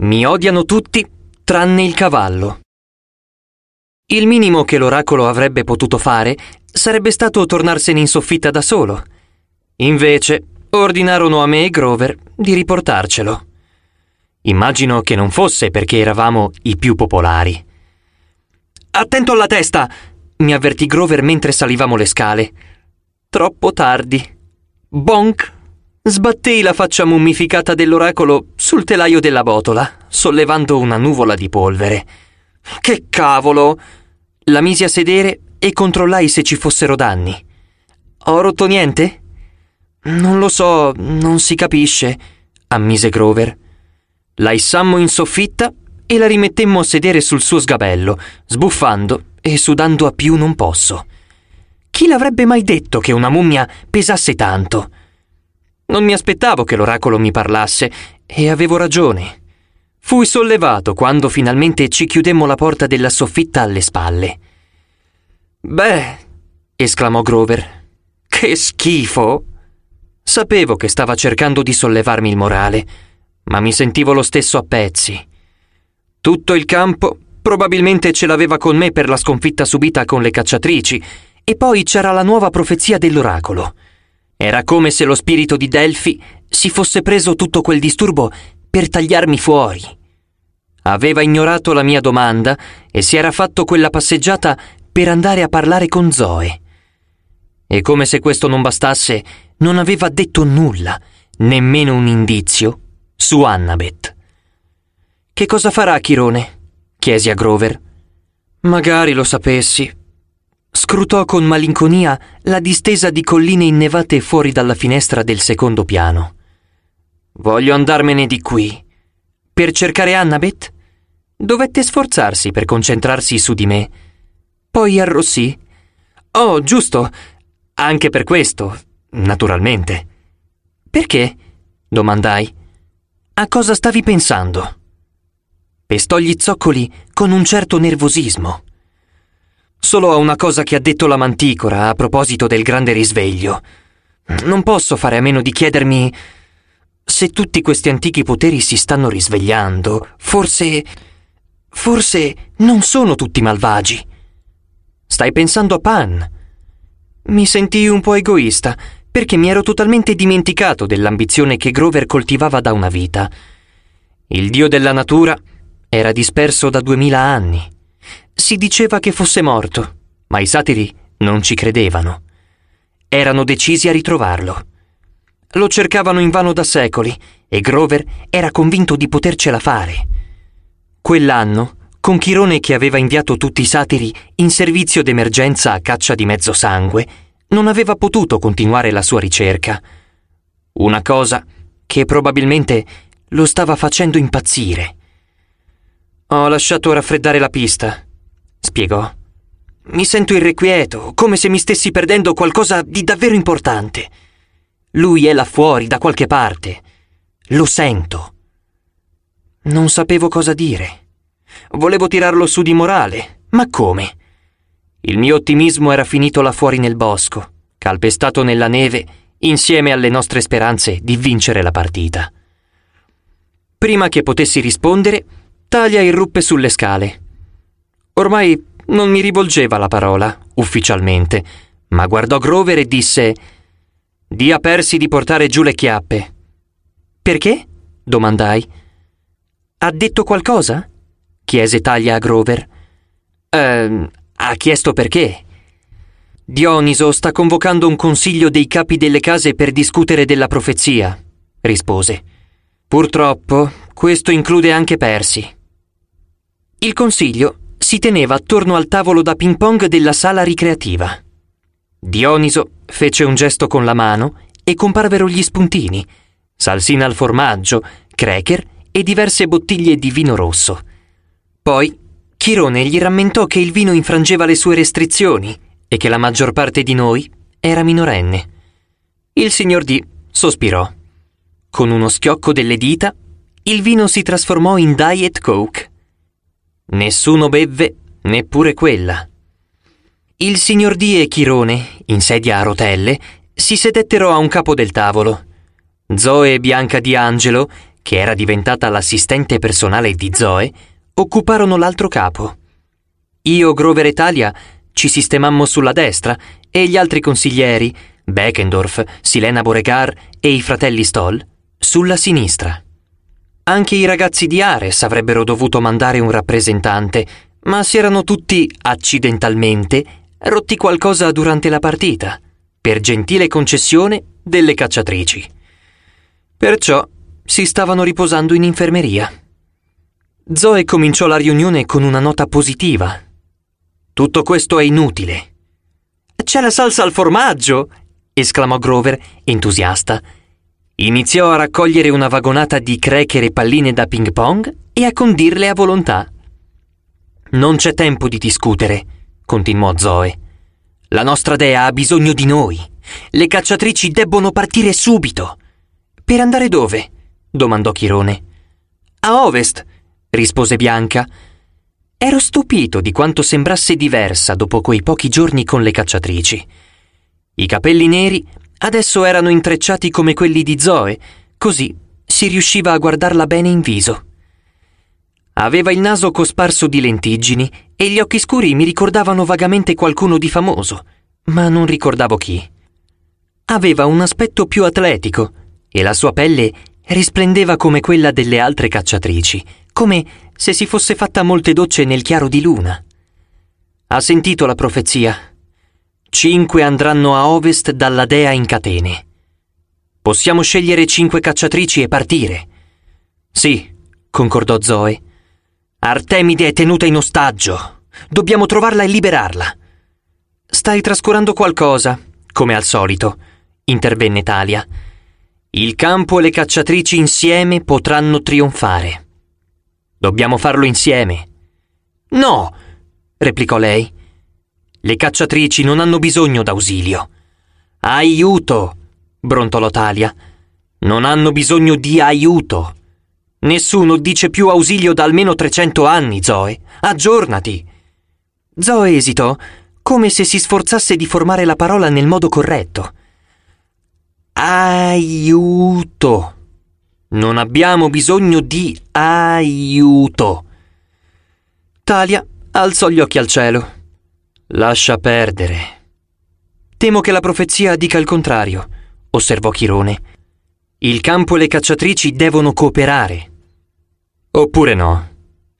Mi odiano tutti tranne il cavallo. Il minimo che l'oracolo avrebbe potuto fare sarebbe stato tornarsene in soffitta da solo. Invece, ordinarono a me e Grover di riportarcelo. Immagino che non fosse perché eravamo i più popolari. Attento alla testa! mi avvertì Grover mentre salivamo le scale. Troppo tardi. Bonk! Sbattei la faccia mummificata dell'oracolo sul telaio della botola, sollevando una nuvola di polvere. Che cavolo! La misi a sedere e controllai se ci fossero danni. Ho rotto niente? Non lo so, non si capisce, ammise Grover. La issammo in soffitta e la rimettemmo a sedere sul suo sgabello, sbuffando e sudando a più non posso. Chi l'avrebbe mai detto che una mummia pesasse tanto? Non mi aspettavo che l'oracolo mi parlasse e avevo ragione. Fui sollevato quando finalmente ci chiudemmo la porta della soffitta alle spalle. Beh, esclamò Grover. Che schifo! Sapevo che stava cercando di sollevarmi il morale, ma mi sentivo lo stesso a pezzi. Tutto il campo probabilmente ce l'aveva con me per la sconfitta subita con le cacciatrici, e poi c'era la nuova profezia dell'oracolo. Era come se lo spirito di Delfi si fosse preso tutto quel disturbo per tagliarmi fuori. Aveva ignorato la mia domanda e si era fatto quella passeggiata per andare a parlare con Zoe. E come se questo non bastasse, non aveva detto nulla, nemmeno un indizio, su Annabeth. Che cosa farà Chirone? chiesi a Grover. Magari lo sapessi, scrutò con malinconia la distesa di colline innevate fuori dalla finestra del secondo piano. Voglio andarmene di qui. Per cercare Annabeth? Dovette sforzarsi per concentrarsi su di me. Poi arrossì. Oh, giusto. Anche per questo, naturalmente. Perché? domandai. A cosa stavi pensando? Pestò gli zoccoli con un certo nervosismo. Solo a una cosa che ha detto la manticora a proposito del grande risveglio. Non posso fare a meno di chiedermi se tutti questi antichi poteri si stanno risvegliando. Forse... forse non sono tutti malvagi. Stai pensando a Pan. Mi sentii un po' egoista, perché mi ero totalmente dimenticato dell'ambizione che Grover coltivava da una vita. Il dio della natura era disperso da duemila anni si diceva che fosse morto, ma i satiri non ci credevano. Erano decisi a ritrovarlo. Lo cercavano invano da secoli e Grover era convinto di potercela fare. Quell'anno, con Chirone che aveva inviato tutti i satiri in servizio d'emergenza a caccia di mezzo sangue, non aveva potuto continuare la sua ricerca. Una cosa che probabilmente lo stava facendo impazzire. Ho lasciato raffreddare la pista, spiegò. Mi sento irrequieto, come se mi stessi perdendo qualcosa di davvero importante. Lui è là fuori, da qualche parte. Lo sento. Non sapevo cosa dire. Volevo tirarlo su di morale, ma come? Il mio ottimismo era finito là fuori nel bosco, calpestato nella neve, insieme alle nostre speranze di vincere la partita. Prima che potessi rispondere, Talia irruppe sulle scale Ormai non mi rivolgeva la parola, ufficialmente, ma guardò Grover e disse Di a Persi di portare giù le chiappe. Perché? domandai. Ha detto qualcosa? chiese Taglia a Grover. Ehm, ha chiesto perché. Dioniso sta convocando un consiglio dei capi delle case per discutere della profezia, rispose. Purtroppo, questo include anche Persi. Il consiglio si teneva attorno al tavolo da ping pong della sala ricreativa. Dioniso fece un gesto con la mano e comparvero gli spuntini, salsina al formaggio, cracker e diverse bottiglie di vino rosso. Poi Chirone gli rammentò che il vino infrangeva le sue restrizioni e che la maggior parte di noi era minorenne. Il signor D sospirò. Con uno schiocco delle dita, il vino si trasformò in Diet Coke. Nessuno bevve, neppure quella. Il signor Di e Chirone, in sedia a rotelle, si sedettero a un capo del tavolo. Zoe Bianca di Angelo, che era diventata l'assistente personale di Zoe, occuparono l'altro capo. Io, Grover e Talia, ci sistemammo sulla destra e gli altri consiglieri, Beckendorf, Silena Boregar e i fratelli Stoll, sulla sinistra. Anche i ragazzi di Ares avrebbero dovuto mandare un rappresentante, ma si erano tutti, accidentalmente, rotti qualcosa durante la partita, per gentile concessione delle cacciatrici. Perciò si stavano riposando in infermeria. Zoe cominciò la riunione con una nota positiva. Tutto questo è inutile. C'è la salsa al formaggio! esclamò Grover, entusiasta Iniziò a raccogliere una vagonata di cracker e palline da ping pong e a condirle a volontà. Non c'è tempo di discutere, continuò Zoe. La nostra dea ha bisogno di noi. Le cacciatrici debbono partire subito. Per andare dove? domandò Chirone. A ovest, rispose Bianca. Ero stupito di quanto sembrasse diversa dopo quei pochi giorni con le cacciatrici. I capelli neri adesso erano intrecciati come quelli di Zoe, così si riusciva a guardarla bene in viso. Aveva il naso cosparso di lentiggini e gli occhi scuri mi ricordavano vagamente qualcuno di famoso, ma non ricordavo chi. Aveva un aspetto più atletico e la sua pelle risplendeva come quella delle altre cacciatrici, come se si fosse fatta molte docce nel chiaro di luna. Ha sentito la profezia, Cinque andranno a ovest dalla dea in catene. Possiamo scegliere cinque cacciatrici e partire. Sì, concordò Zoe. Artemide è tenuta in ostaggio. Dobbiamo trovarla e liberarla. Stai trascurando qualcosa, come al solito, intervenne Talia. Il campo e le cacciatrici insieme potranno trionfare. Dobbiamo farlo insieme. No, replicò lei. Le cacciatrici non hanno bisogno d'ausilio. Aiuto! brontolò Talia. Non hanno bisogno di aiuto. Nessuno dice più ausilio da almeno 300 anni, Zoe. Aggiornati! Zoe esitò, come se si sforzasse di formare la parola nel modo corretto. Aiuto! Non abbiamo bisogno di aiuto! Talia alzò gli occhi al cielo. Lascia perdere. Temo che la profezia dica il contrario, osservò Chirone. Il campo e le cacciatrici devono cooperare. Oppure no?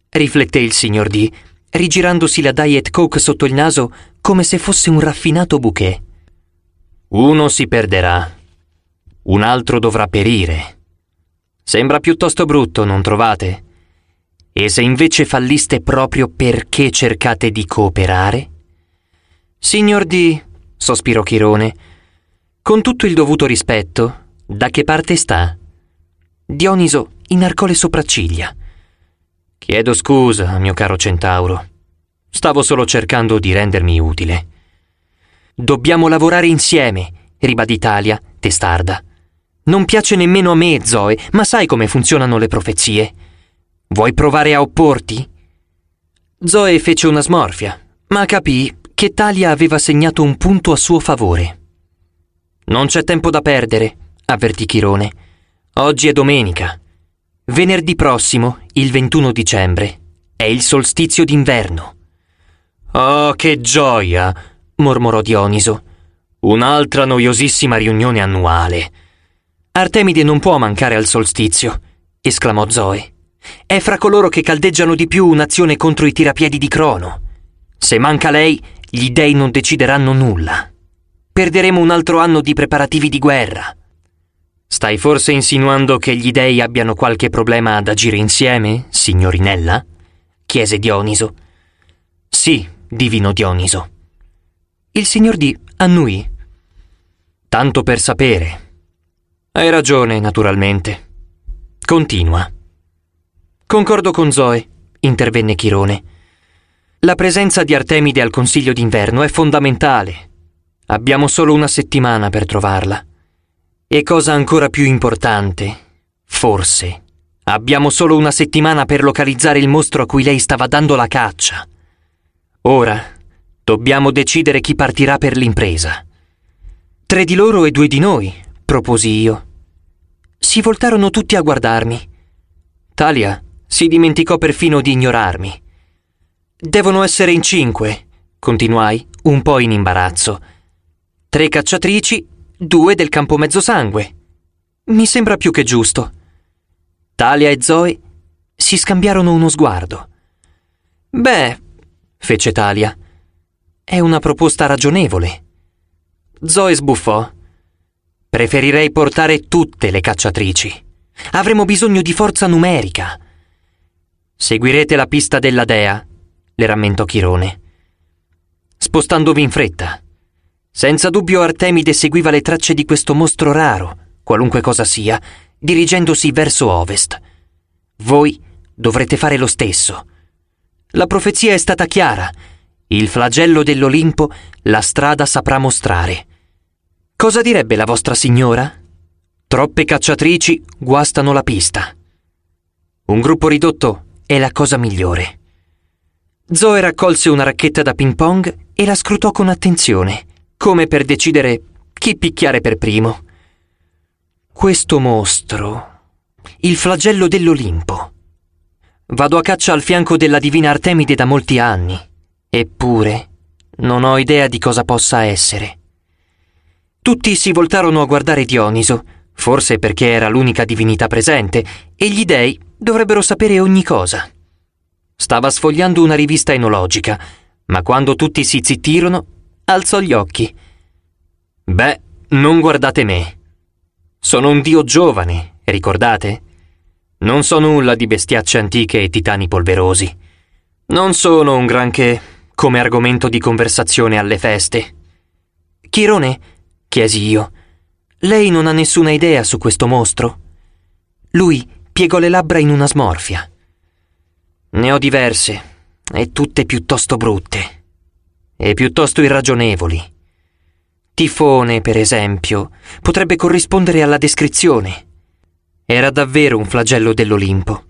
rifletté il signor D, rigirandosi la Diet Coke sotto il naso come se fosse un raffinato bouquet. Uno si perderà, un altro dovrà perire. Sembra piuttosto brutto, non trovate? E se invece falliste proprio perché cercate di cooperare? Signor D, sospirò Chirone, con tutto il dovuto rispetto, da che parte sta? Dioniso inarcò le sopracciglia. Chiedo scusa, mio caro centauro. Stavo solo cercando di rendermi utile. Dobbiamo lavorare insieme, ribadì Italia, testarda. Non piace nemmeno a me, Zoe, ma sai come funzionano le profezie. Vuoi provare a opporti? Zoe fece una smorfia, ma capì che Talia aveva segnato un punto a suo favore. Non c'è tempo da perdere, avvertì Chirone. Oggi è domenica. Venerdì prossimo, il 21 dicembre, è il solstizio d'inverno. Oh, che gioia! mormorò Dioniso. Un'altra noiosissima riunione annuale. Artemide non può mancare al solstizio, esclamò Zoe. È fra coloro che caldeggiano di più un'azione contro i tirapiedi di Crono. Se manca lei, gli dei non decideranno nulla. Perderemo un altro anno di preparativi di guerra. Stai forse insinuando che gli dei abbiano qualche problema ad agire insieme, signorinella? chiese Dioniso. Sì, divino Dioniso. Il signor D annui. Tanto per sapere. Hai ragione, naturalmente. Continua. Concordo con Zoe, intervenne Chirone. La presenza di Artemide al Consiglio d'inverno è fondamentale. Abbiamo solo una settimana per trovarla. E cosa ancora più importante, forse, abbiamo solo una settimana per localizzare il mostro a cui lei stava dando la caccia. Ora, dobbiamo decidere chi partirà per l'impresa. Tre di loro e due di noi, proposi io. Si voltarono tutti a guardarmi. Talia si dimenticò perfino di ignorarmi. Devono essere in cinque, continuai, un po' in imbarazzo. Tre cacciatrici, due del campo mezzosangue. Mi sembra più che giusto. Talia e Zoe si scambiarono uno sguardo. Beh, fece Talia, è una proposta ragionevole. Zoe sbuffò. Preferirei portare tutte le cacciatrici. Avremo bisogno di forza numerica. Seguirete la pista della Dea, le rammentò Chirone. Spostandovi in fretta. Senza dubbio Artemide seguiva le tracce di questo mostro raro, qualunque cosa sia, dirigendosi verso ovest. Voi dovrete fare lo stesso. La profezia è stata chiara. Il flagello dell'Olimpo la strada saprà mostrare. Cosa direbbe la vostra signora? Troppe cacciatrici guastano la pista. Un gruppo ridotto è la cosa migliore. Zoe raccolse una racchetta da ping pong e la scrutò con attenzione, come per decidere chi picchiare per primo. Questo mostro, il flagello dell'Olimpo. Vado a caccia al fianco della divina Artemide da molti anni, eppure non ho idea di cosa possa essere. Tutti si voltarono a guardare Dioniso, forse perché era l'unica divinità presente, e gli dei dovrebbero sapere ogni cosa. Stava sfogliando una rivista enologica, ma quando tutti si zittirono, alzò gli occhi. Beh, non guardate me. Sono un dio giovane, ricordate? Non so nulla di bestiacce antiche e titani polverosi. Non sono un granché come argomento di conversazione alle feste. Chirone, chiesi io, lei non ha nessuna idea su questo mostro? Lui piegò le labbra in una smorfia. Ne ho diverse, e tutte piuttosto brutte, e piuttosto irragionevoli. Tifone, per esempio, potrebbe corrispondere alla descrizione. Era davvero un flagello dell'Olimpo.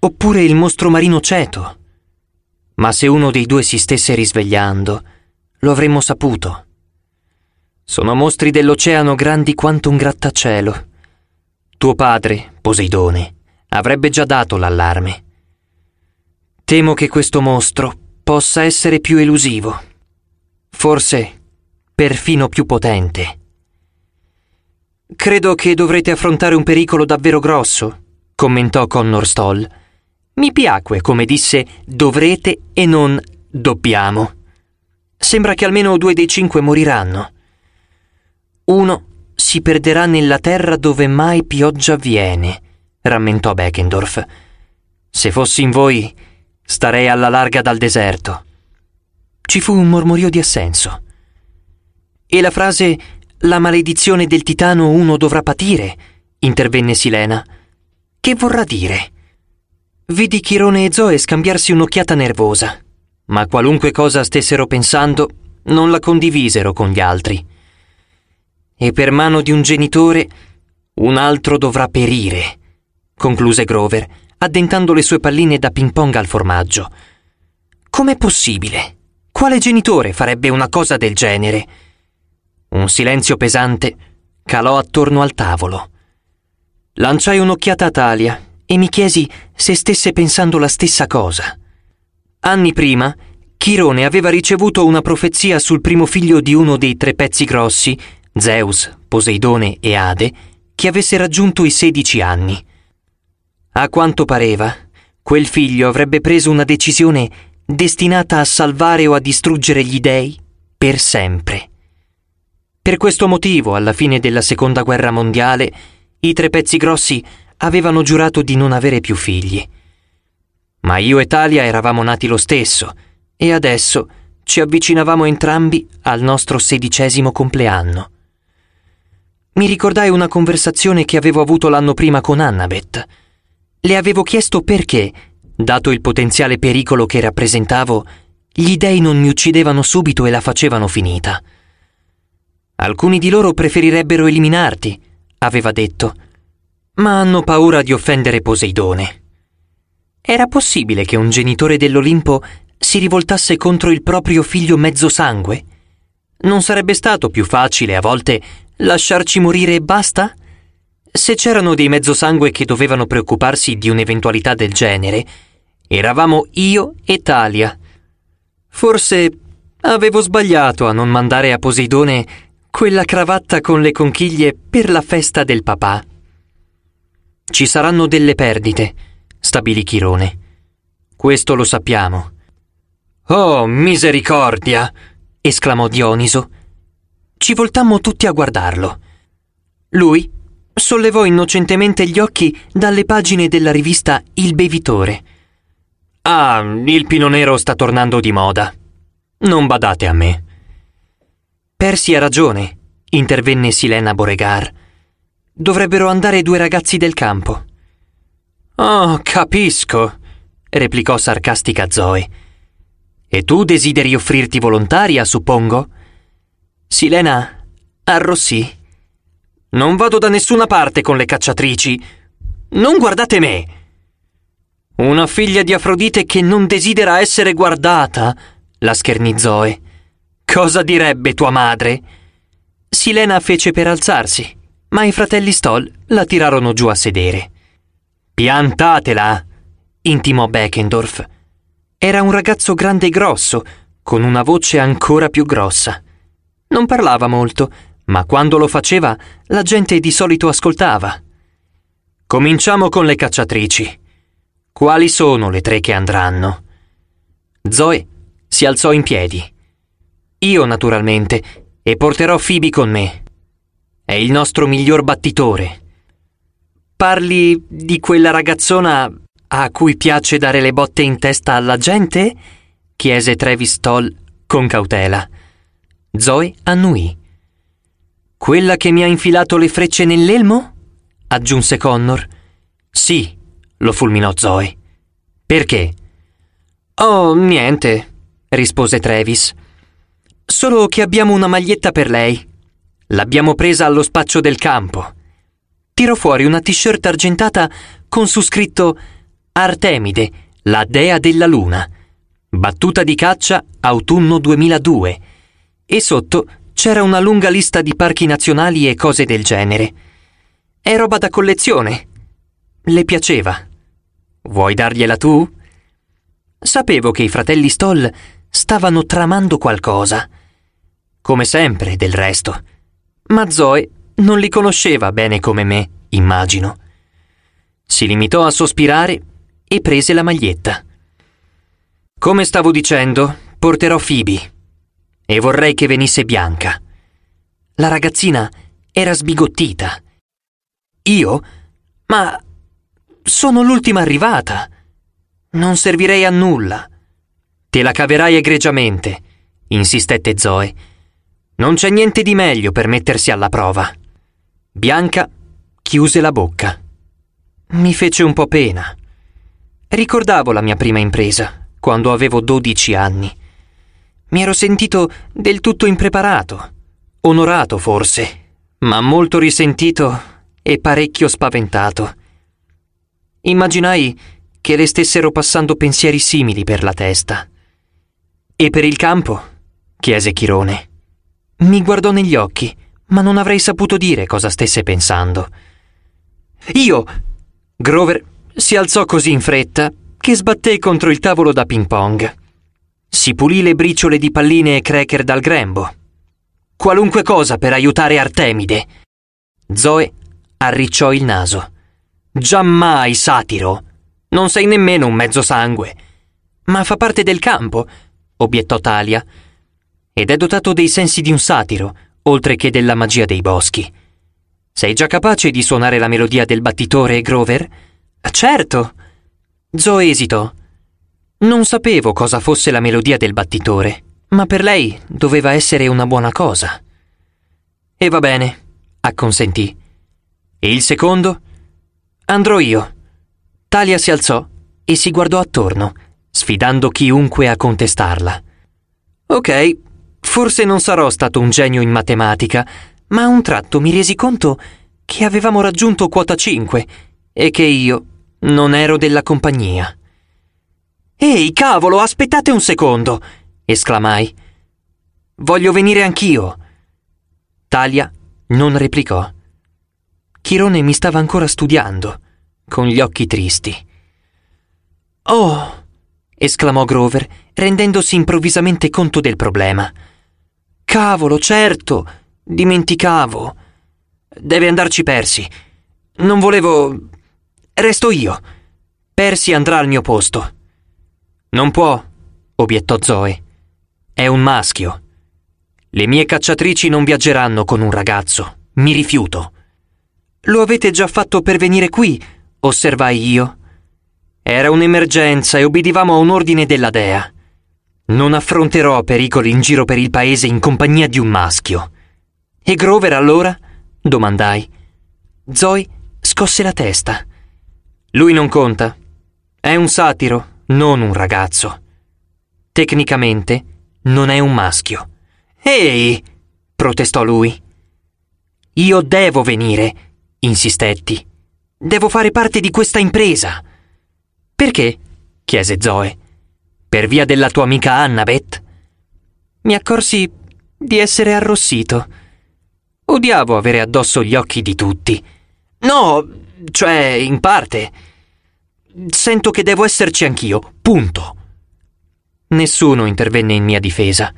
Oppure il mostro marino ceto. Ma se uno dei due si stesse risvegliando, lo avremmo saputo. Sono mostri dell'oceano grandi quanto un grattacielo. Tuo padre, Poseidone, avrebbe già dato l'allarme. Temo che questo mostro possa essere più elusivo, forse perfino più potente. Credo che dovrete affrontare un pericolo davvero grosso, commentò Connor Stoll. Mi piacque come disse dovrete e non dobbiamo. Sembra che almeno due dei cinque moriranno. Uno si perderà nella terra dove mai pioggia viene, rammentò Beckendorf. Se fossi in voi, Starei alla larga dal deserto. Ci fu un mormorio di assenso. E la frase La maledizione del titano uno dovrà patire, intervenne Silena. Che vorrà dire? Vidi Chirone e Zoe scambiarsi un'occhiata nervosa, ma qualunque cosa stessero pensando, non la condivisero con gli altri. E per mano di un genitore, un altro dovrà perire, concluse Grover addentando le sue palline da ping pong al formaggio. Com'è possibile? Quale genitore farebbe una cosa del genere? Un silenzio pesante calò attorno al tavolo. Lanciai un'occhiata a Talia e mi chiesi se stesse pensando la stessa cosa. Anni prima, Chirone aveva ricevuto una profezia sul primo figlio di uno dei tre pezzi grossi, Zeus, Poseidone e Ade, che avesse raggiunto i 16 anni. A quanto pareva, quel figlio avrebbe preso una decisione destinata a salvare o a distruggere gli dei per sempre. Per questo motivo, alla fine della Seconda Guerra Mondiale, i tre pezzi grossi avevano giurato di non avere più figli. Ma io e Talia eravamo nati lo stesso e adesso ci avvicinavamo entrambi al nostro sedicesimo compleanno. Mi ricordai una conversazione che avevo avuto l'anno prima con Annabeth. Le avevo chiesto perché, dato il potenziale pericolo che rappresentavo, gli dei non mi uccidevano subito e la facevano finita. Alcuni di loro preferirebbero eliminarti, aveva detto, ma hanno paura di offendere Poseidone. Era possibile che un genitore dell'Olimpo si rivoltasse contro il proprio figlio mezzo sangue? Non sarebbe stato più facile a volte lasciarci morire e basta? Se c'erano dei mezzosangue che dovevano preoccuparsi di un'eventualità del genere, eravamo io e Talia. Forse avevo sbagliato a non mandare a Poseidone quella cravatta con le conchiglie per la festa del papà. Ci saranno delle perdite, stabilì Chirone. Questo lo sappiamo. Oh, misericordia! esclamò Dioniso. Ci voltammo tutti a guardarlo. Lui sollevò innocentemente gli occhi dalle pagine della rivista Il Bevitore. Ah, il pino nero sta tornando di moda. Non badate a me. Persi ha ragione, intervenne Silena Boregar. Dovrebbero andare due ragazzi del campo. Oh, capisco, replicò sarcastica Zoe. E tu desideri offrirti volontaria, suppongo? Silena arrossì non vado da nessuna parte con le cacciatrici. Non guardate me. Una figlia di Afrodite che non desidera essere guardata, la schernì Zoe. Eh. Cosa direbbe tua madre? Silena fece per alzarsi, ma i fratelli Stoll la tirarono giù a sedere. Piantatela, intimò Beckendorf. Era un ragazzo grande e grosso, con una voce ancora più grossa. Non parlava molto, ma quando lo faceva la gente di solito ascoltava. Cominciamo con le cacciatrici. Quali sono le tre che andranno? Zoe si alzò in piedi. Io, naturalmente, e porterò Phoebe con me. È il nostro miglior battitore. Parli di quella ragazzona a cui piace dare le botte in testa alla gente? chiese Travis Toll con cautela. Zoe annuì. Quella che mi ha infilato le frecce nell'elmo? aggiunse Connor. Sì, lo fulminò Zoe. Perché? Oh, niente, rispose Travis. Solo che abbiamo una maglietta per lei. L'abbiamo presa allo spaccio del campo. Tirò fuori una t-shirt argentata con su scritto Artemide, la dea della luna. Battuta di caccia autunno 2002. E sotto c'era una lunga lista di parchi nazionali e cose del genere. È roba da collezione. Le piaceva. Vuoi dargliela tu? Sapevo che i fratelli Stoll stavano tramando qualcosa. Come sempre, del resto. Ma Zoe non li conosceva bene come me, immagino. Si limitò a sospirare e prese la maglietta. Come stavo dicendo, porterò Phoebe e vorrei che venisse bianca. La ragazzina era sbigottita. Io? Ma sono l'ultima arrivata. Non servirei a nulla. Te la caverai egregiamente, insistette Zoe. Non c'è niente di meglio per mettersi alla prova. Bianca chiuse la bocca. Mi fece un po' pena. Ricordavo la mia prima impresa, quando avevo dodici anni. Mi ero sentito del tutto impreparato, onorato forse, ma molto risentito e parecchio spaventato. Immaginai che le stessero passando pensieri simili per la testa. E per il campo? chiese Chirone. Mi guardò negli occhi, ma non avrei saputo dire cosa stesse pensando. Io! Grover si alzò così in fretta che sbatté contro il tavolo da ping pong. Si pulì le briciole di palline e cracker dal grembo. Qualunque cosa per aiutare Artemide. Zoe arricciò il naso. Giammai, satiro. Non sei nemmeno un mezzo sangue. Ma fa parte del campo, obiettò Talia. Ed è dotato dei sensi di un satiro, oltre che della magia dei boschi. Sei già capace di suonare la melodia del battitore, Grover? Certo. Zoe esitò non sapevo cosa fosse la melodia del battitore, ma per lei doveva essere una buona cosa. E va bene, acconsentì. E il secondo? Andrò io. Talia si alzò e si guardò attorno, sfidando chiunque a contestarla. Ok, forse non sarò stato un genio in matematica, ma a un tratto mi resi conto che avevamo raggiunto quota 5 e che io non ero della compagnia. Ehi, cavolo, aspettate un secondo! esclamai. Voglio venire anch'io. Talia non replicò. Chirone mi stava ancora studiando, con gli occhi tristi. Oh! esclamò Grover, rendendosi improvvisamente conto del problema. Cavolo, certo! Dimenticavo. Deve andarci Persi. Non volevo... Resto io. Persi andrà al mio posto. Non può, obiettò Zoe. È un maschio. Le mie cacciatrici non viaggeranno con un ragazzo. Mi rifiuto. Lo avete già fatto per venire qui, osservai io. Era un'emergenza e obbedivamo a un ordine della dea. Non affronterò pericoli in giro per il paese in compagnia di un maschio. E Grover allora? domandai. Zoe scosse la testa. Lui non conta. È un satiro, non un ragazzo. Tecnicamente non è un maschio. Ehi! protestò lui. Io devo venire, insistetti. Devo fare parte di questa impresa. Perché? chiese Zoe. Per via della tua amica Annabeth? Mi accorsi di essere arrossito. Odiavo avere addosso gli occhi di tutti. No, cioè, in parte. Sento che devo esserci anch'io, punto. Nessuno intervenne in mia difesa.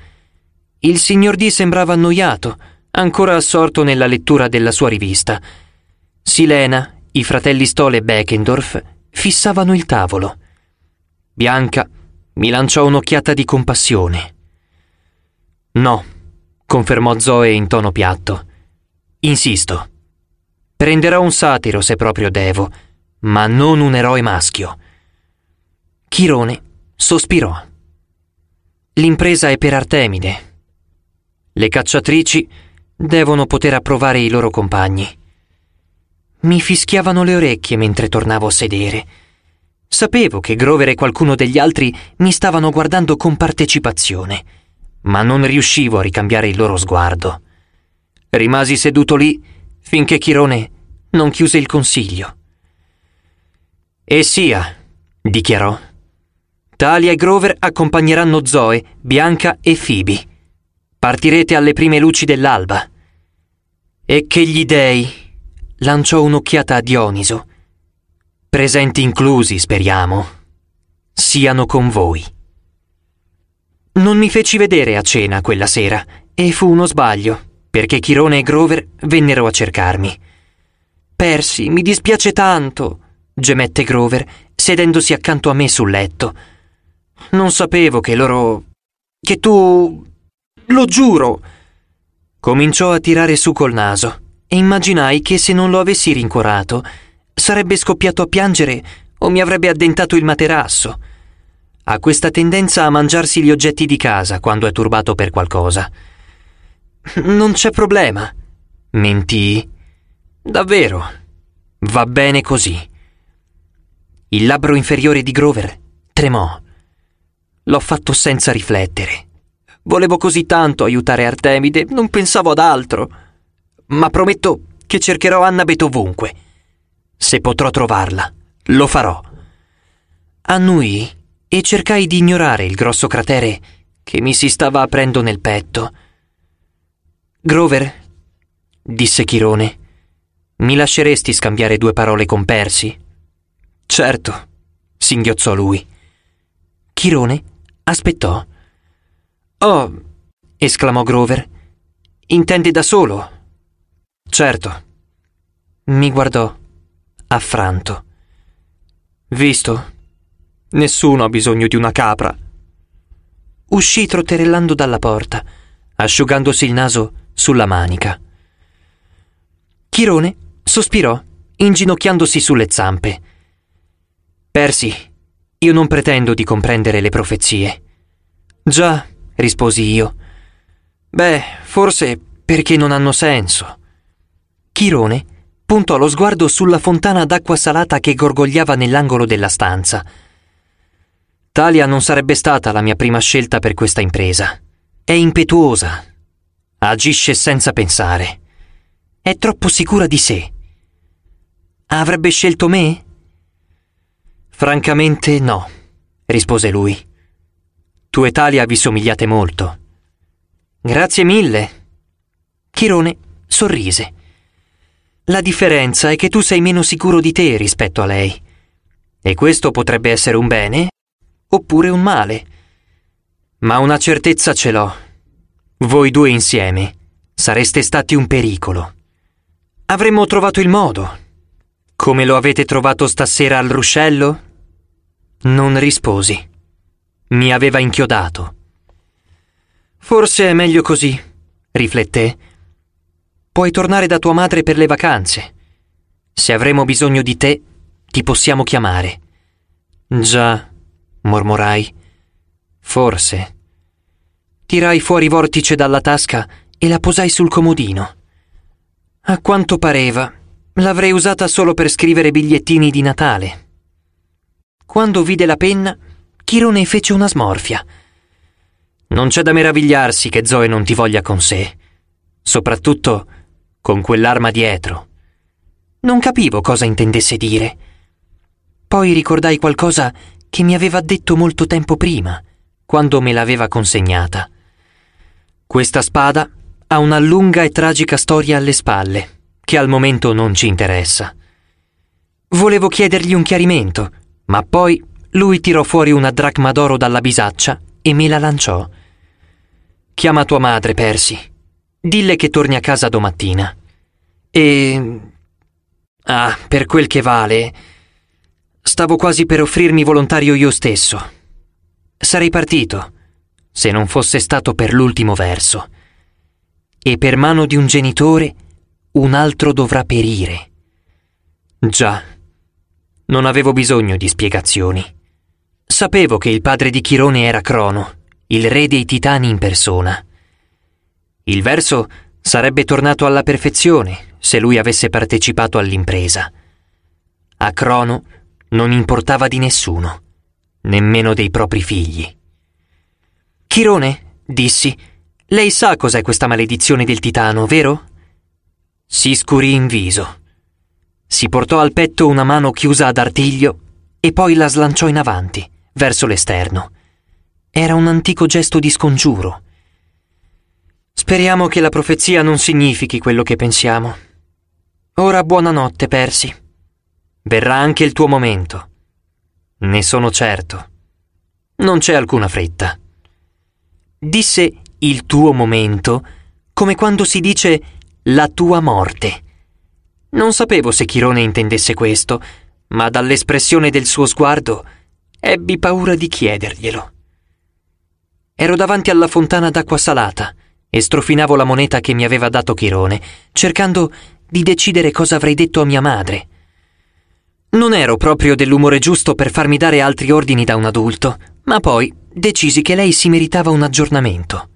Il signor D sembrava annoiato, ancora assorto nella lettura della sua rivista. Silena, i fratelli Stoll e Beckendorf fissavano il tavolo. Bianca mi lanciò un'occhiata di compassione. No, confermò Zoe in tono piatto. Insisto. Prenderò un satiro se proprio devo ma non un eroe maschio. Chirone sospirò. L'impresa è per Artemide. Le cacciatrici devono poter approvare i loro compagni. Mi fischiavano le orecchie mentre tornavo a sedere. Sapevo che Grover e qualcuno degli altri mi stavano guardando con partecipazione, ma non riuscivo a ricambiare il loro sguardo. Rimasi seduto lì finché Chirone non chiuse il consiglio. E sia, dichiarò. Talia e Grover accompagneranno Zoe, Bianca e Phoebe. Partirete alle prime luci dell'alba. E che gli dei! lanciò un'occhiata a Dioniso. Presenti inclusi, speriamo. Siano con voi. Non mi feci vedere a cena quella sera, e fu uno sbaglio, perché Chirone e Grover vennero a cercarmi. Persi, mi dispiace tanto, gemette Grover, sedendosi accanto a me sul letto. Non sapevo che loro... che tu... lo giuro! Cominciò a tirare su col naso e immaginai che se non lo avessi rincuorato, sarebbe scoppiato a piangere o mi avrebbe addentato il materasso. Ha questa tendenza a mangiarsi gli oggetti di casa quando è turbato per qualcosa. Non c'è problema. Mentii. Davvero. Va bene così. Il labbro inferiore di Grover tremò. L'ho fatto senza riflettere. Volevo così tanto aiutare Artemide, non pensavo ad altro. Ma prometto che cercherò Annabeth ovunque. Se potrò trovarla, lo farò. Annui e cercai di ignorare il grosso cratere che mi si stava aprendo nel petto. Grover, disse Chirone, mi lasceresti scambiare due parole con Percy? Certo, singhiozzò lui. Chirone aspettò. Oh, esclamò Grover. Intendi da solo? Certo. Mi guardò, affranto. Visto? Nessuno ha bisogno di una capra. Uscì trotterellando dalla porta, asciugandosi il naso sulla manica. Chirone sospirò, inginocchiandosi sulle zampe. Persi, io non pretendo di comprendere le profezie. Già, risposi io. Beh, forse perché non hanno senso. Chirone puntò lo sguardo sulla fontana d'acqua salata che gorgogliava nell'angolo della stanza. Talia non sarebbe stata la mia prima scelta per questa impresa. È impetuosa. Agisce senza pensare. È troppo sicura di sé. Avrebbe scelto me? Francamente no, rispose lui. Tu e Talia vi somigliate molto. Grazie mille. Chirone sorrise. La differenza è che tu sei meno sicuro di te rispetto a lei. E questo potrebbe essere un bene oppure un male. Ma una certezza ce l'ho. Voi due insieme sareste stati un pericolo. Avremmo trovato il modo. Come lo avete trovato stasera al ruscello? Non risposi. Mi aveva inchiodato. Forse è meglio così, rifletté. Puoi tornare da tua madre per le vacanze. Se avremo bisogno di te, ti possiamo chiamare. Già, mormorai. Forse. Tirai fuori vortice dalla tasca e la posai sul comodino. A quanto pareva, l'avrei usata solo per scrivere bigliettini di Natale. Quando vide la penna, Chirone fece una smorfia. Non c'è da meravigliarsi che Zoe non ti voglia con sé, soprattutto con quell'arma dietro. Non capivo cosa intendesse dire. Poi ricordai qualcosa che mi aveva detto molto tempo prima, quando me l'aveva consegnata. Questa spada ha una lunga e tragica storia alle spalle, che al momento non ci interessa. Volevo chiedergli un chiarimento ma poi lui tirò fuori una dracma d'oro dalla bisaccia e me la lanciò. Chiama tua madre, Persi. Dille che torni a casa domattina. E... Ah, per quel che vale... Stavo quasi per offrirmi volontario io stesso. Sarei partito, se non fosse stato per l'ultimo verso. E per mano di un genitore, un altro dovrà perire. Già. Non avevo bisogno di spiegazioni. Sapevo che il padre di Chirone era Crono, il re dei titani in persona. Il verso sarebbe tornato alla perfezione se lui avesse partecipato all'impresa. A Crono non importava di nessuno, nemmeno dei propri figli. Chirone, dissi, lei sa cos'è questa maledizione del titano, vero? Si scurì in viso. Si portò al petto una mano chiusa ad artiglio e poi la slanciò in avanti, verso l'esterno. Era un antico gesto di scongiuro. Speriamo che la profezia non significhi quello che pensiamo. Ora buonanotte, Persi. Verrà anche il tuo momento. Ne sono certo. Non c'è alcuna fretta. Disse il tuo momento come quando si dice la tua morte non sapevo se Chirone intendesse questo, ma dall'espressione del suo sguardo ebbi paura di chiederglielo. Ero davanti alla fontana d'acqua salata e strofinavo la moneta che mi aveva dato Chirone, cercando di decidere cosa avrei detto a mia madre. Non ero proprio dell'umore giusto per farmi dare altri ordini da un adulto, ma poi decisi che lei si meritava un aggiornamento.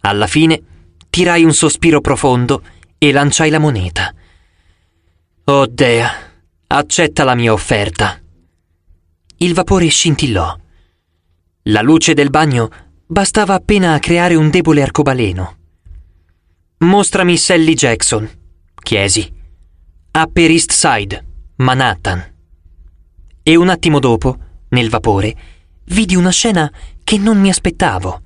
Alla fine tirai un sospiro profondo e lanciai la moneta. Oh Dea, accetta la mia offerta. Il vapore scintillò. La luce del bagno bastava appena a creare un debole arcobaleno. Mostrami Sally Jackson, chiesi. Upper East Side, Manhattan. E un attimo dopo, nel vapore, vidi una scena che non mi aspettavo.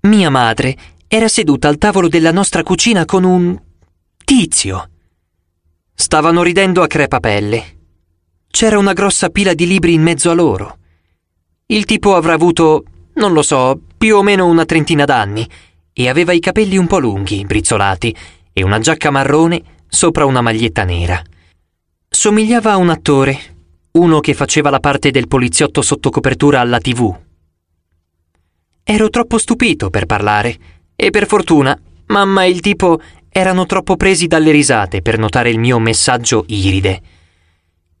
Mia madre era seduta al tavolo della nostra cucina con un tizio. Stavano ridendo a crepapelle. C'era una grossa pila di libri in mezzo a loro. Il tipo avrà avuto, non lo so, più o meno una trentina d'anni e aveva i capelli un po' lunghi, brizzolati, e una giacca marrone sopra una maglietta nera. Somigliava a un attore, uno che faceva la parte del poliziotto sotto copertura alla TV. Ero troppo stupito per parlare e per fortuna mamma e il tipo erano troppo presi dalle risate per notare il mio messaggio iride.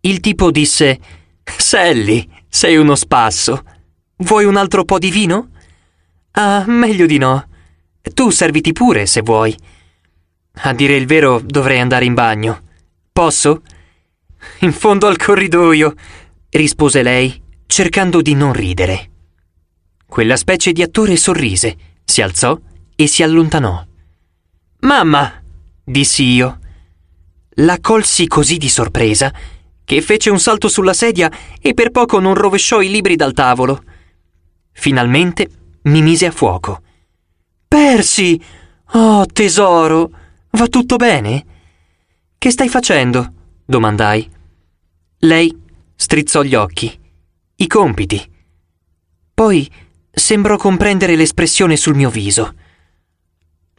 Il tipo disse: Sally, sei uno spasso. Vuoi un altro po' di vino? Ah, meglio di no. Tu serviti pure, se vuoi. A dire il vero, dovrei andare in bagno. Posso? In fondo al corridoio, rispose lei, cercando di non ridere. Quella specie di attore sorrise, si alzò e si allontanò. Mamma, dissi io. La colsi così di sorpresa che fece un salto sulla sedia e per poco non rovesciò i libri dal tavolo. Finalmente mi mise a fuoco. Persi! Oh, tesoro! Va tutto bene? Che stai facendo? domandai. Lei strizzò gli occhi. I compiti. Poi sembrò comprendere l'espressione sul mio viso.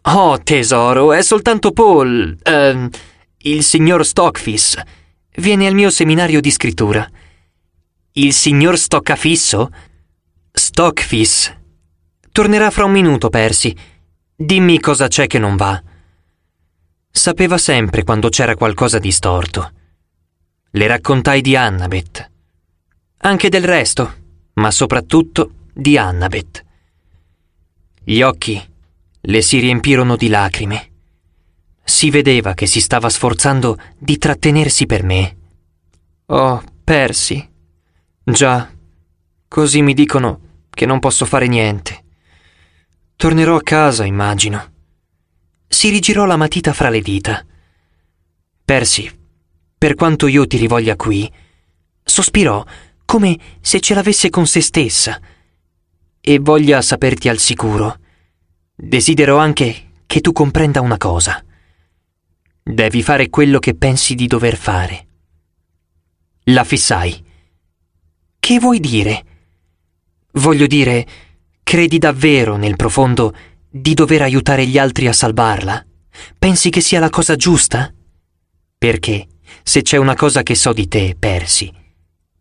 Oh, tesoro, è soltanto Paul. Ehm, il signor Stockfish. Viene al mio seminario di scrittura. Il signor Stoccafisso? Stockfish. Tornerà fra un minuto, Percy. Dimmi cosa c'è che non va. Sapeva sempre quando c'era qualcosa di storto. Le raccontai di Annabeth. Anche del resto, ma soprattutto di Annabeth. Gli occhi le si riempirono di lacrime. Si vedeva che si stava sforzando di trattenersi per me. Oh, persi. Già, così mi dicono che non posso fare niente. Tornerò a casa, immagino. Si rigirò la matita fra le dita. Persi, per quanto io ti rivoglia qui, sospirò come se ce l'avesse con se stessa e voglia saperti al sicuro Desidero anche che tu comprenda una cosa. Devi fare quello che pensi di dover fare. La fissai. Che vuoi dire? Voglio dire, credi davvero nel profondo di dover aiutare gli altri a salvarla? Pensi che sia la cosa giusta? Perché se c'è una cosa che so di te, Persi,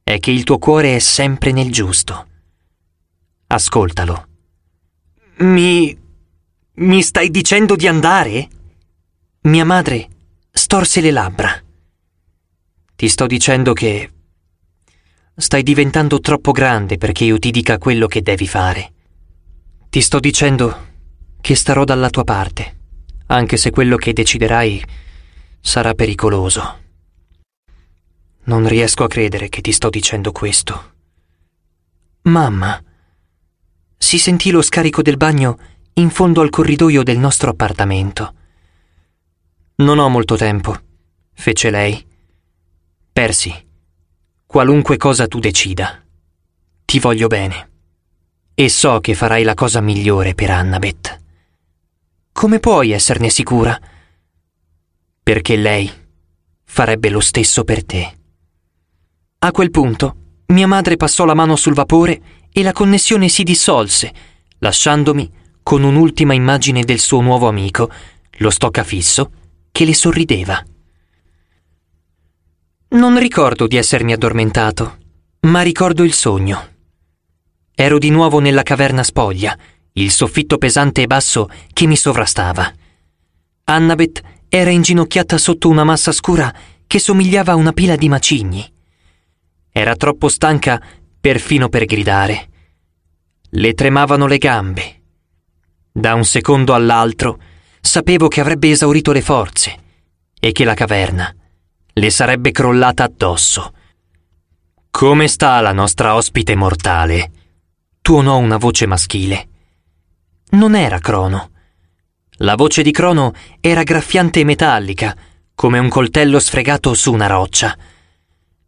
è che il tuo cuore è sempre nel giusto. Ascoltalo. Mi mi stai dicendo di andare? Mia madre storse le labbra. Ti sto dicendo che stai diventando troppo grande perché io ti dica quello che devi fare. Ti sto dicendo che starò dalla tua parte, anche se quello che deciderai sarà pericoloso. Non riesco a credere che ti sto dicendo questo. Mamma si sentì lo scarico del bagno in fondo al corridoio del nostro appartamento. Non ho molto tempo, fece lei. Persi, qualunque cosa tu decida, ti voglio bene. E so che farai la cosa migliore per Annabeth. Come puoi esserne sicura? Perché lei farebbe lo stesso per te. A quel punto, mia madre passò la mano sul vapore e la connessione si dissolse, lasciandomi con un'ultima immagine del suo nuovo amico, lo stoccafisso, che le sorrideva. Non ricordo di essermi addormentato, ma ricordo il sogno. Ero di nuovo nella caverna spoglia, il soffitto pesante e basso che mi sovrastava. Annabeth era inginocchiata sotto una massa scura che somigliava a una pila di macigni. Era troppo stanca perfino per gridare. Le tremavano le gambe, da un secondo all'altro sapevo che avrebbe esaurito le forze e che la caverna le sarebbe crollata addosso. Come sta la nostra ospite mortale? tuonò una voce maschile. Non era Crono. La voce di Crono era graffiante e metallica, come un coltello sfregato su una roccia.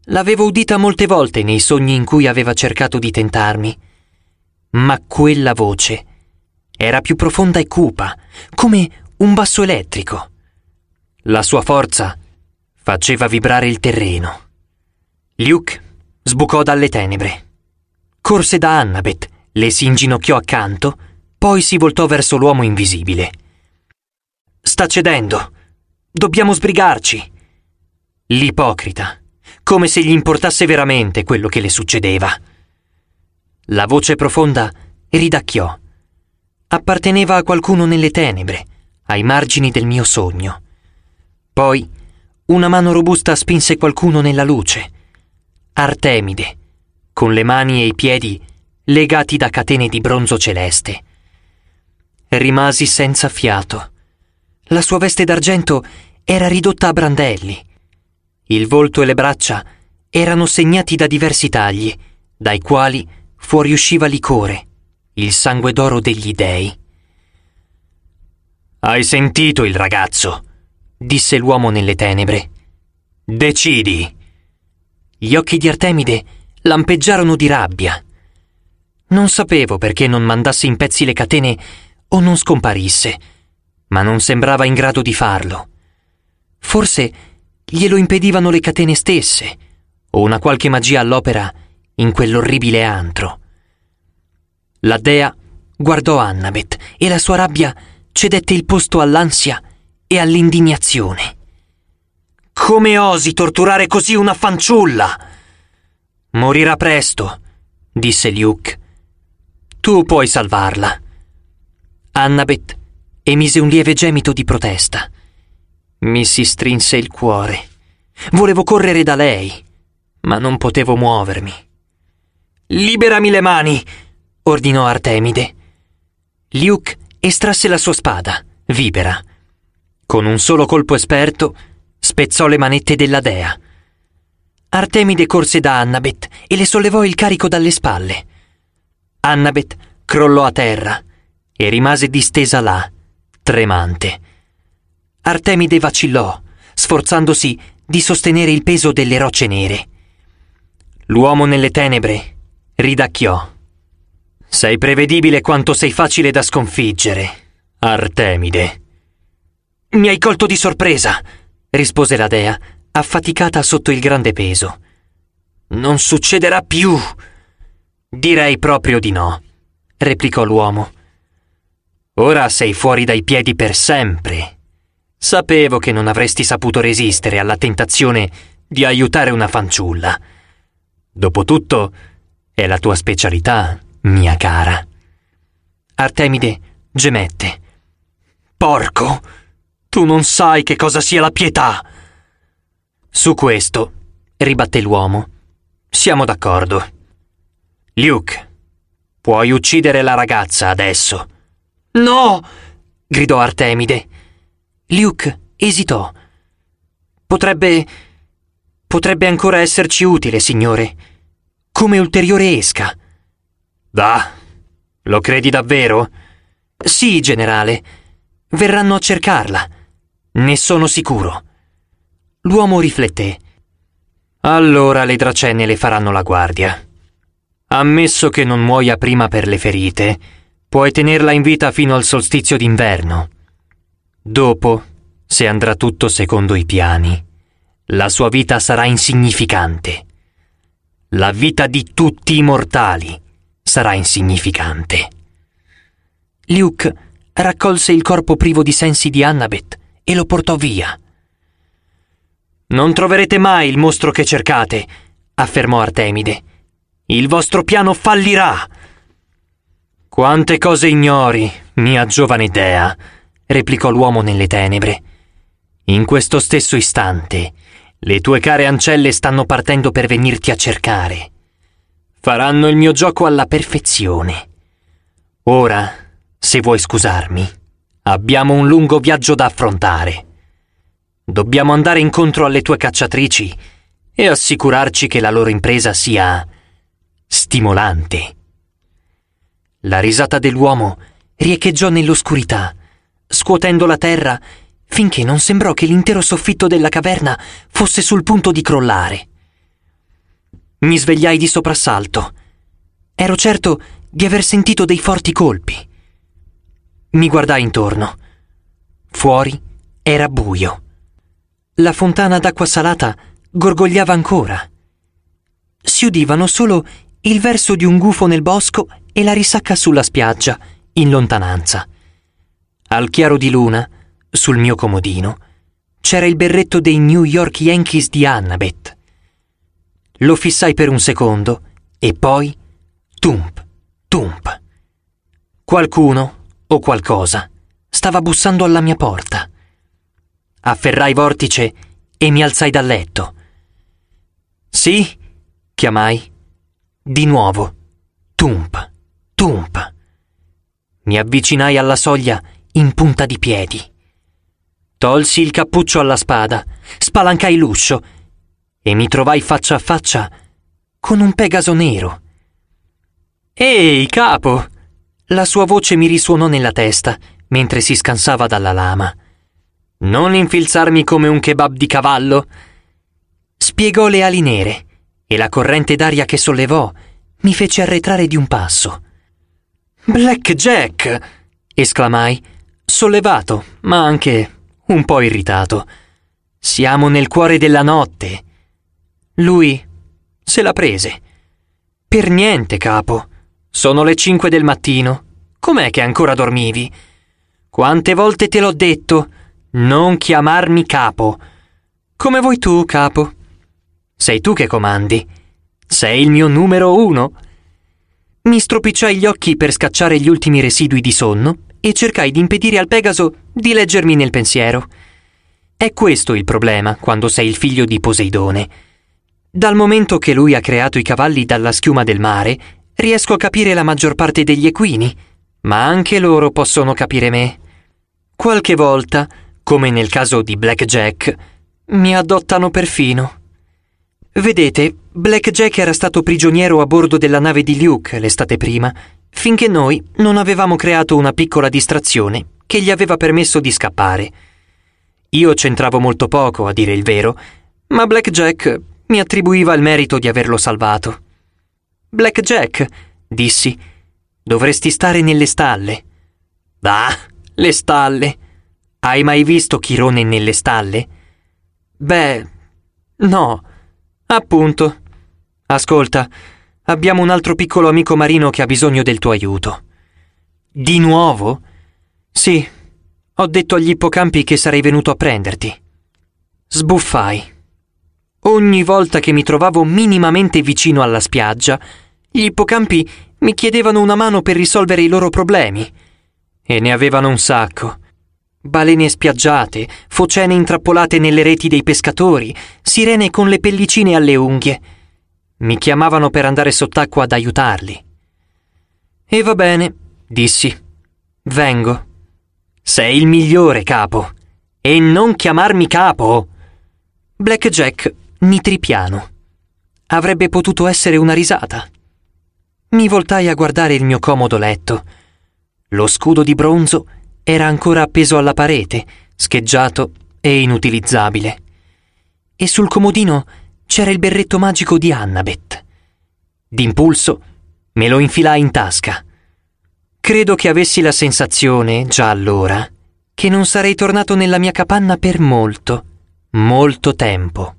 L'avevo udita molte volte nei sogni in cui aveva cercato di tentarmi. Ma quella voce era più profonda e cupa, come un basso elettrico. La sua forza faceva vibrare il terreno. Luke sbucò dalle tenebre. Corse da Annabeth, le si inginocchiò accanto, poi si voltò verso l'uomo invisibile. Sta cedendo. Dobbiamo sbrigarci. L'ipocrita, come se gli importasse veramente quello che le succedeva. La voce profonda ridacchiò apparteneva a qualcuno nelle tenebre, ai margini del mio sogno. Poi una mano robusta spinse qualcuno nella luce. Artemide, con le mani e i piedi legati da catene di bronzo celeste. Rimasi senza fiato. La sua veste d'argento era ridotta a brandelli. Il volto e le braccia erano segnati da diversi tagli, dai quali fuoriusciva licore il sangue d'oro degli dei. Hai sentito il ragazzo, disse l'uomo nelle tenebre. Decidi. Gli occhi di Artemide lampeggiarono di rabbia. Non sapevo perché non mandasse in pezzi le catene o non scomparisse, ma non sembrava in grado di farlo. Forse glielo impedivano le catene stesse, o una qualche magia all'opera in quell'orribile antro. La dea guardò Annabeth e la sua rabbia cedette il posto all'ansia e all'indignazione. Come osi torturare così una fanciulla? Morirà presto, disse Luke. Tu puoi salvarla. Annabeth emise un lieve gemito di protesta. Mi si strinse il cuore. Volevo correre da lei, ma non potevo muovermi. Liberami le mani, ordinò Artemide. Luke estrasse la sua spada, vibera. Con un solo colpo esperto spezzò le manette della dea. Artemide corse da Annabeth e le sollevò il carico dalle spalle. Annabeth crollò a terra e rimase distesa là, tremante. Artemide vacillò, sforzandosi di sostenere il peso delle rocce nere. L'uomo nelle tenebre ridacchiò. Sei prevedibile quanto sei facile da sconfiggere, Artemide. Mi hai colto di sorpresa, rispose la dea, affaticata sotto il grande peso. Non succederà più. Direi proprio di no, replicò l'uomo. Ora sei fuori dai piedi per sempre. Sapevo che non avresti saputo resistere alla tentazione di aiutare una fanciulla. Dopotutto, è la tua specialità mia cara. Artemide gemette. Porco! Tu non sai che cosa sia la pietà! Su questo, ribatté l'uomo, siamo d'accordo. Luke, puoi uccidere la ragazza adesso. No! gridò Artemide. Luke esitò. Potrebbe. potrebbe ancora esserci utile, signore. Come ulteriore esca. Da? Lo credi davvero? Sì, generale. Verranno a cercarla. Ne sono sicuro. L'uomo rifletté. Allora le dracene le faranno la guardia. Ammesso che non muoia prima per le ferite, puoi tenerla in vita fino al solstizio d'inverno. Dopo, se andrà tutto secondo i piani, la sua vita sarà insignificante. La vita di tutti i mortali sarà insignificante. Luke raccolse il corpo privo di sensi di Annabeth e lo portò via. Non troverete mai il mostro che cercate, affermò Artemide. Il vostro piano fallirà. Quante cose ignori, mia giovane dea, replicò l'uomo nelle tenebre. In questo stesso istante, le tue care ancelle stanno partendo per venirti a cercare. Faranno il mio gioco alla perfezione. Ora, se vuoi scusarmi, abbiamo un lungo viaggio da affrontare. Dobbiamo andare incontro alle tue cacciatrici e assicurarci che la loro impresa sia stimolante. La risata dell'uomo riecheggiò nell'oscurità, scuotendo la terra finché non sembrò che l'intero soffitto della caverna fosse sul punto di crollare. Mi svegliai di soprassalto. Ero certo di aver sentito dei forti colpi. Mi guardai intorno. Fuori era buio. La fontana d'acqua salata gorgogliava ancora. Si udivano solo il verso di un gufo nel bosco e la risacca sulla spiaggia, in lontananza. Al chiaro di luna, sul mio comodino, c'era il berretto dei New York Yankees di Annabeth. Lo fissai per un secondo e poi tump, tump. Qualcuno o qualcosa stava bussando alla mia porta. Afferrai vortice e mi alzai dal letto. Sì? chiamai. Di nuovo. Tump, tump. Mi avvicinai alla soglia in punta di piedi. Tolsi il cappuccio alla spada, spalancai l'uscio e mi trovai faccia a faccia con un Pegaso nero. Ehi, capo! La sua voce mi risuonò nella testa mentre si scansava dalla lama. Non infilzarmi come un kebab di cavallo! Spiegò le ali nere e la corrente d'aria che sollevò mi fece arretrare di un passo. Black Jack! esclamai, sollevato, ma anche un po' irritato. Siamo nel cuore della notte lui se la prese. Per niente, capo. Sono le cinque del mattino. Com'è che ancora dormivi? Quante volte te l'ho detto? Non chiamarmi capo. Come vuoi tu, capo? Sei tu che comandi. Sei il mio numero uno. Mi stropicciai gli occhi per scacciare gli ultimi residui di sonno e cercai di impedire al Pegaso di leggermi nel pensiero. È questo il problema quando sei il figlio di Poseidone. Dal momento che lui ha creato i cavalli dalla schiuma del mare, riesco a capire la maggior parte degli equini, ma anche loro possono capire me. Qualche volta, come nel caso di Black Jack, mi adottano perfino. Vedete, Black Jack era stato prigioniero a bordo della nave di Luke l'estate prima, finché noi non avevamo creato una piccola distrazione che gli aveva permesso di scappare. Io c'entravo molto poco, a dire il vero, ma Black Jack mi attribuiva il merito di averlo salvato. Black Jack, dissi, dovresti stare nelle stalle. Ah, le stalle. Hai mai visto Chirone nelle stalle? Beh, no. Appunto. Ascolta, abbiamo un altro piccolo amico marino che ha bisogno del tuo aiuto. Di nuovo? Sì. Ho detto agli ippocampi che sarei venuto a prenderti. Sbuffai. Ogni volta che mi trovavo minimamente vicino alla spiaggia, gli ippocampi mi chiedevano una mano per risolvere i loro problemi. E ne avevano un sacco. Balene spiaggiate, focene intrappolate nelle reti dei pescatori, sirene con le pellicine alle unghie. Mi chiamavano per andare sott'acqua ad aiutarli. E va bene, dissi. Vengo. Sei il migliore, capo. E non chiamarmi capo. Blackjack nitripiano. Avrebbe potuto essere una risata. Mi voltai a guardare il mio comodo letto. Lo scudo di bronzo era ancora appeso alla parete, scheggiato e inutilizzabile. E sul comodino c'era il berretto magico di Annabeth. D'impulso me lo infilai in tasca. Credo che avessi la sensazione, già allora, che non sarei tornato nella mia capanna per molto, molto tempo.